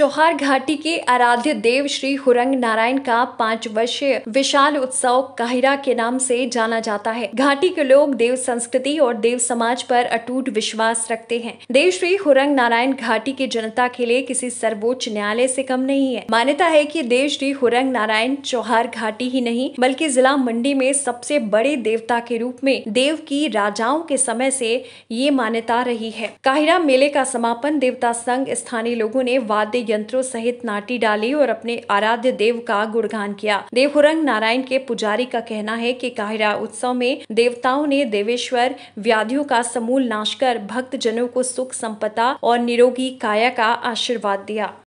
चौहार घाटी के आराध्य देव श्री हुरंग नारायण का पाँच वर्षीय विशाल उत्सव काहिरा के नाम से जाना जाता है घाटी के लोग देव संस्कृति और देव समाज पर अटूट विश्वास रखते हैं देव श्री हुरंग नारायण घाटी की जनता के लिए किसी सर्वोच्च न्यायालय से कम नहीं है मान्यता है कि देव श्री हुरंग नारायण चौहार घाटी ही नहीं बल्कि जिला मंडी में सबसे बड़े देवता के रूप में देव की राजाओं के समय से ये मान्यता रही है काहिरा मेले का समापन देवता संघ स्थानीय लोगों ने वाद्य यंत्रों सहित नाटी डाली और अपने आराध्य देव का गुणगान किया देवहुरंग नारायण के पुजारी का कहना है कि काहिरा उत्सव में देवताओं ने देवेश्वर व्याधियों का समूल नाश कर भक्त जनों को सुख संपदा और निरोगी काया का आशीर्वाद दिया